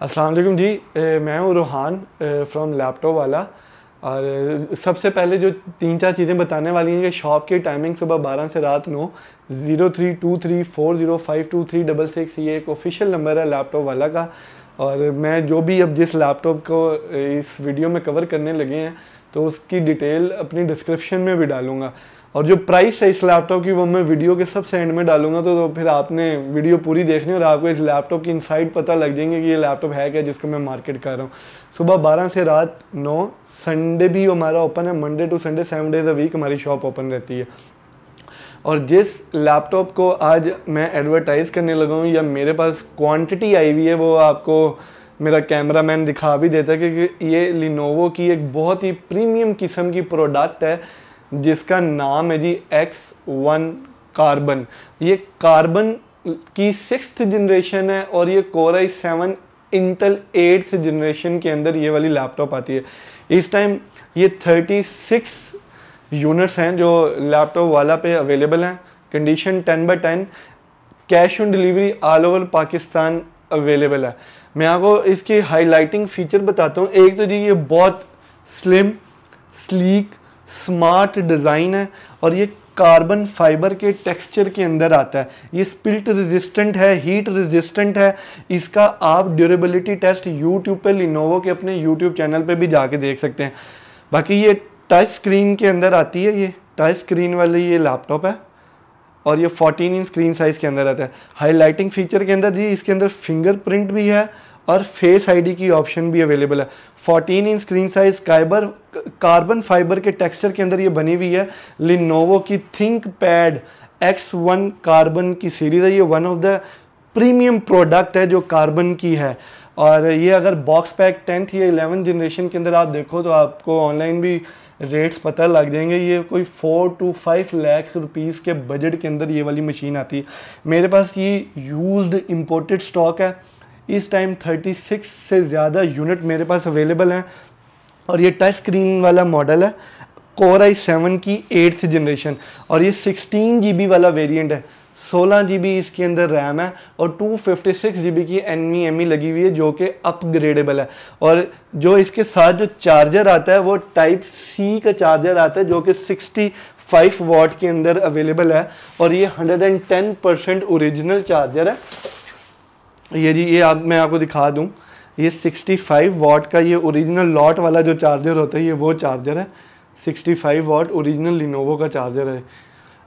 असलम जी ए, मैं हूँ Ruhaan from laptop वाला और सबसे पहले जो तीन चार चीज़ें बताने वाली हैं कि शॉप की टाइमिंग सुबह बारह से रात नौ zero three two three four zero five two three double six ये एक ऑफिशियल नंबर है लैपटॉप वाला का और मैं जो भी अब जिस लैपटॉप को इस वीडियो में कवर करने लगे हैं तो उसकी डिटेल अपनी डिस्क्रिप्शन में भी डालूंगा और जो प्राइस है इस लैपटॉप की वो मैं वीडियो के सबसे एंड में डालूंगा तो, तो फिर आपने वीडियो पूरी देखनी और आपको इस लैपटॉप की इनसाइड पता लग जाएंगे कि ये लैपटॉप है क्या जिसको मैं मार्केट कर रहा हूँ सुबह बारह से रात नौ संडे भी हमारा ओपन है Monday to Sunday seven days a week हमारी शॉप ओपन रहती है और जिस लैपटॉप को आज मैं एडवर्टाइज़ करने लगा हूँ या मेरे पास क्वान्टिटी आई हुई है वो आपको मेरा कैमरा मैन दिखा भी देता है कि ये लिनोवो की एक बहुत ही प्रीमियम किस्म की प्रोडक्ट है जिसका नाम है जी एक्स वन कार्बन ये कार्बन की सिक्स जनरेशन है और ये core i seven Intel eighth generation के अंदर ये वाली लैपटॉप आती है इस टाइम ये थर्टी सिक्स यूनिट्स हैं जो लैपटॉप वाला पे अवेलेबल हैं condition ten by ten cash on delivery all over Pakistan available है मैं आपको इसके हाईलाइटिंग फीचर बताता हूँ एक तो जी ये बहुत स्लिम स्लीक स्मार्ट डिज़ाइन है और ये कार्बन फाइबर के टेक्सचर के अंदर आता है ये स्पिल्ट रेजिस्टेंट है हीट रेजिस्टेंट है इसका आप ड्यूरेबिलिटी टेस्ट यूट्यूब पे लिनोवो के अपने यूट्यूब चैनल पे भी जाके देख सकते हैं बाकी ये टच स्क्रीन के अंदर आती है ये टच स्क्रीन वाली ये लैपटॉप है और ये 14 इंच स्क्रीन साइज़ के अंदर आता है हाईलाइटिंग फीचर के अंदर जी इसके अंदर फिंगरप्रिंट भी है और फेस आईडी की ऑप्शन भी अवेलेबल है 14 इंच स्क्रीन साइज काइबर कार्बन फाइबर के टेक्सचर के अंदर ये बनी हुई है लिनोवो की ThinkPad X one carbon की सीरीज़ है ये one of the premium product है जो कार्बन की है और ये अगर बॉक्स पैक टेंथ या इलेवन जनरेशन के अंदर आप देखो तो आपको ऑनलाइन भी रेट्स पता लग जाएंगे ये कोई four two five lakh rupees के बजट के अंदर ये वाली मशीन आती है मेरे पास ये यूज्ड इंपोर्टेड स्टॉक है इस टाइम थर्टी सिक्स से ज़्यादा यूनिट मेरे पास अवेलेबल हैं और ये टच स्क्रीन वाला मॉडल है कोर आई सेवन की एट्थ जनरेशन और ये सिक्सटीन जी वाला वेरियंट है सोलह जी बी इसके अंदर रैम है और two fifty six G B की एन एम ई लगी हुई है जो कि अपग्रेडेबल है और जो इसके साथ जो चार्जर आता है वो टाइप सी का चार्जर आता है जो कि सिक्सटी फाइव वाट के अंदर अवेलेबल है और ये hundred and ten percent original charger है ये जी ये आप मैं आपको दिखा दूँ ये सिक्सटी फाइव वाट का ये औरिजिनल लॉट वाला जो चार्जर होता है ये वो चार्जर है sixty five watt original Lenovo का चार्जर है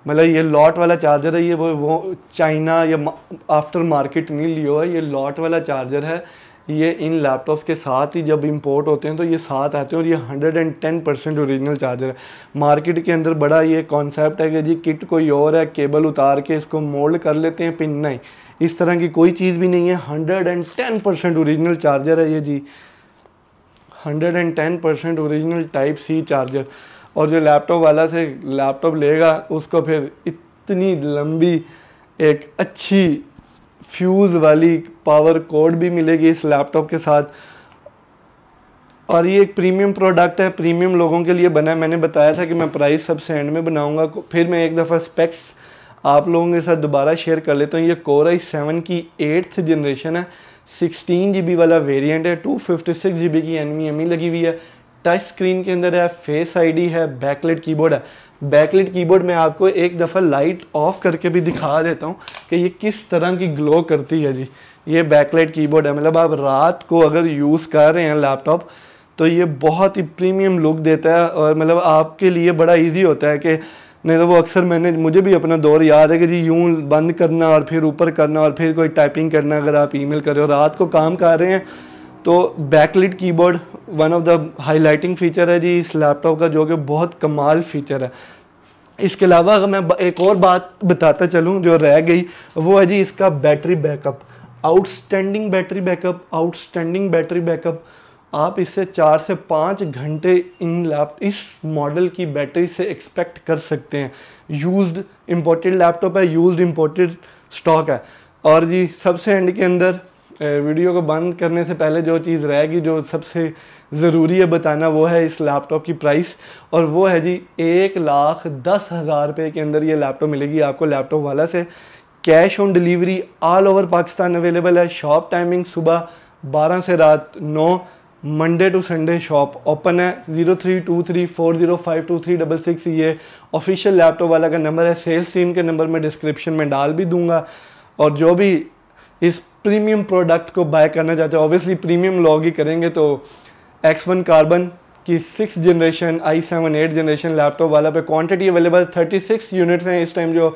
मतलब ये लॉट वाला चार्जर है ये वो वो चाइना या आफ्टर मार्केट नहीं लियो है ये लॉट वाला चार्जर है ये इन लैपटॉप्स के साथ ही जब इंपोर्ट होते हैं तो ये साथ आते हैं और ये 110 परसेंट औरिजिनल चार्जर है मार्केट के अंदर बड़ा ये कॉन्सेप्ट है कि जी किट कोई और है केबल उतार के इसको मोल्ड कर लेते हैं पिन नहीं इस तरह की कोई चीज़ भी नहीं है 110 परसेंट औरिजिनल चार्जर है ये जी 110 percent original type C charger और जो लैपटॉप वाला से लैपटॉप लेगा उसको फिर इतनी लंबी एक अच्छी फ्यूज़ वाली पावर कोड भी मिलेगी इस लैपटॉप के साथ और ये एक प्रीमियम प्रोडक्ट है प्रीमियम लोगों के लिए बना है मैंने बताया था कि मैं प्राइस सबसे एंड में बनाऊंगा फिर मैं एक दफ़ा स्पेक्स आप लोगों के साथ दोबारा शेयर कर लेता हूँ ये कोर आई सेवन की एट्थ जनरेशन है सिक्सटीन जी बी वाला वेरिएंट है two fifty six G B की एन लगी हुई है टच स्क्रीन के अंदर है फेस आईडी है बैकलेट कीबोर्ड है बैकलेट कीबोर्ड में आपको एक दफ़ा लाइट ऑफ करके भी दिखा देता हूँ कि ये किस तरह की ग्लो करती है जी ये बैकलेट कीबोर्ड है मतलब आप रात को अगर यूज़ कर रहे हैं लैपटॉप तो ये बहुत ही प्रीमियम लुक देता है और मतलब आपके लिए बड़ा ईज़ी होता है कि नहीं तो वो अक्सर मैंने मुझे भी अपना दौर याद है कि जी यूँ बंद करना और फिर ऊपर करना और फिर कोई टाइपिंग करना अगर आप ईमेल कर रहे हो रात को काम कर रहे हैं तो backlit keyboard one of the highlighting feature है जी इस लैपटॉप का जो कि बहुत कमाल फीचर है इसके अलावा अगर मैं एक और बात बताता चलूँ जो रह गई वो है जी इसका battery backup outstanding battery backup outstanding battery backup आप इससे चार से पाँच घंटे इन लैप इस मॉडल की बैटरी से एक्सपेक्ट कर सकते हैं यूज्ड इंपोर्टेड लैपटॉप है यूज्ड इंपोर्टेड स्टॉक है और जी सबसे एंड के अंदर वीडियो को बंद करने से पहले जो चीज़ रहेगी जो सबसे ज़रूरी है बताना वो है इस लैपटॉप की प्राइस और वो है जी एक लाख दस हज़ार रुपये के अंदर ये लैपटॉप मिलेगी आपको लैपटॉप वाला से cash on delivery all over Pakistan available है शॉप टाइमिंग सुबह बारह से रात नौ Monday to Sunday shop open है zero three two three four zero five two three double six ये ऑफिशियल लैपटॉप वाला का नंबर है सेल्स टीम के नंबर मैं डिस्क्रिप्शन में डाल भी दूंगा और जो भी इस प्रीमियम प्रोडक्ट को बाय करना चाहते हो ऑब्वियसली प्रीमियम लॉग ही करेंगे तो एक्स वन कार्बन की six generation i seven eight generation laptop वाला पे quantity available thirty six units हैं इस टाइम जो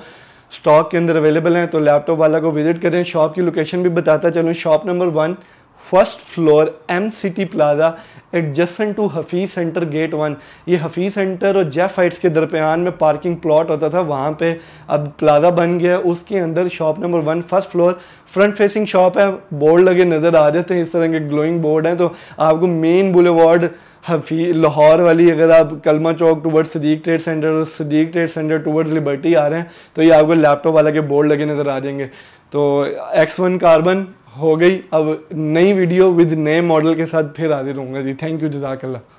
स्टॉक के अंदर अवेलेबल हैं तो लैपटॉप वाला को विज़िट करें शॉप की लोकेशन भी बताता चलूँ shop number one first floor M city plaza adjacent to Hafeez centre gate one ये हफीज़ सेंटर और जेफ हाइट्स के दरमियान में पार्किंग प्लॉट होता था वहाँ पे अब प्लाजा बन गया उसके अंदर shop number one first floor front facing shop है बोर्ड लगे नज़र आ जाते हैं इस तरह के ग्लोइंग बोर्ड हैं तो आपको मेन बुलेवार्ड हफी लाहौर वाली अगर आप Kalma Chowk toward Sadiq trade centre और Sadiq trade centre toward Liberty आ रहे हैं तो ये आपको लैपटॉप वाला के बोर्ड लगे नज़र आ जाएंगे तो एक्स वन कार्बन हो गई अब नई वीडियो विद नए मॉडल के साथ फिर हाजिर होंगे जी थैंक यू जजाकल्ला